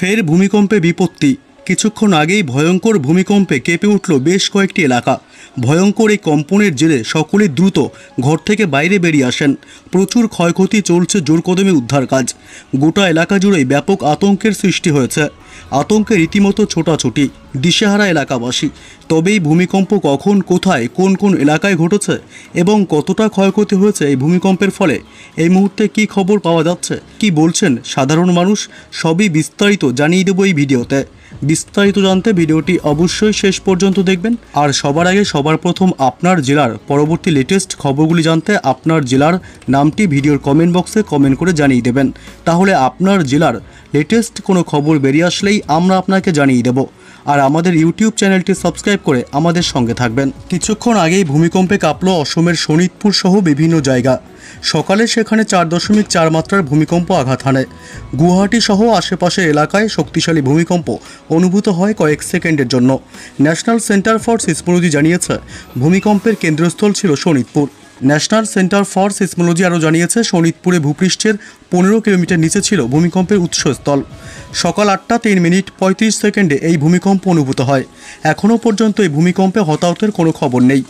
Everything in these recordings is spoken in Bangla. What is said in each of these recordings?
ফের ভূমিকম্পে বিপত্তি কিছুক্ষণ আগেই ভয়ঙ্কর ভূমিকম্পে কেঁপে উঠল বেশ কয়েকটি এলাকা ভয়ঙ্কর এই কম্পনের জেরে সকলে দ্রুত ঘর থেকে বাইরে বেরিয়ে আসেন প্রচুর ক্ষয়ক্ষতি চলছে জোরকদমে উদ্ধার কাজ গোটা এলাকা জুড়েই ব্যাপক আতঙ্কের সৃষ্টি হয়েছে আতঙ্কে রীতিমতো ছোটাছুটি দিশেহারা এলাকাবাসী তবেই ভূমিকম্প কখন কোথায় কোন কোন এলাকায় ঘটেছে এবং কতটা ক্ষয়ক্ষতি হয়েছে এই ভূমিকম্পের ফলে এই মুহূর্তে কি খবর পাওয়া যাচ্ছে কি বলছেন সাধারণ মানুষ সবই বিস্তারিত জানিয়ে দেবো এই ভিডিওতে বিস্তারিত জানতে ভিডিওটি অবশ্যই শেষ পর্যন্ত দেখবেন আর সবার আগে সবার প্রথম আপনার জেলার পরবর্তী লেটেস্ট খবরগুলি জানতে আপনার জেলার নামটি ভিডিওর কমেন্ট বক্সে কমেন্ট করে জানিয়ে দেবেন তাহলে আপনার জেলার লেটেস্ট কোনো খবর বেরিয়ে আসলেই আমরা আপনাকে জানিয়ে দেবো আর আমাদের ইউটিউব চ্যানেলটি সাবস্ক্রাইব করে আমাদের সঙ্গে থাকবেন কিছুক্ষণ আগেই ভূমিকম্পে কাঁপল অসমের শোনিতপুর সহ বিভিন্ন জায়গা সকালে সেখানে চার দশমিক চার মাত্রার ভূমিকম্প আঘাত হানে গুয়াহাটি সহ আশেপাশের এলাকায় শক্তিশালী ভূমিকম্প অনুভূত হয় কয়েক সেকেন্ডের জন্য ন্যাশনাল সেন্টার ফর সিসমোলজি জানিয়েছে ভূমিকম্পের কেন্দ্রস্থল ছিল Sonitpur national centre for seismology আরও জানিয়েছে শোনিতপুরে ভূপৃষ্ঠের পনেরো কিলোমিটার নিচে ছিল ভূমিকম্পের উৎসস্থল সকাল আটটা তিন মিনিট পঁয়ত্রিশ সেকেন্ডে এই ভূমিকম্প অনুভূত হয় এখনও পর্যন্ত এই ভূমিকম্পে হতাহতের কোনো খবর নেই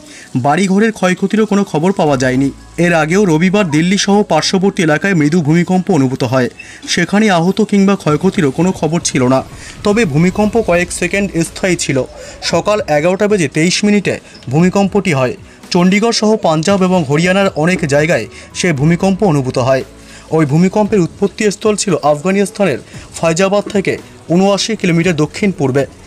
বাড়িঘরের ক্ষয়ক্ষতিরও কোনো খবর পাওয়া যায়নি এর আগেও রবিবার দিল্লি সহ পার্শ্ববর্তী এলাকায় মৃদু ভূমিকম্প অনুভূত হয় সেখানে আহত কিংবা ক্ষয়ক্ষতিরও কোনো খবর ছিল না তবে ভূমিকম্প কয়েক সেকেন্ড স্থায়ী ছিল সকাল এগারোটা বেজে তেইশ মিনিটে ভূমিকম্পটি হয় চণ্ডীগড় সহ পাঞ্জাব এবং হরিয়ানার অনেক জায়গায় সে ভূমিকম্প অনুভূত হয় ওই ভূমিকম্পের উৎপত্তিস্থল ছিল আফগানিস্তানের ফয়জাবাদ থেকে উনআশি কিলোমিটার দক্ষিণ পূর্বে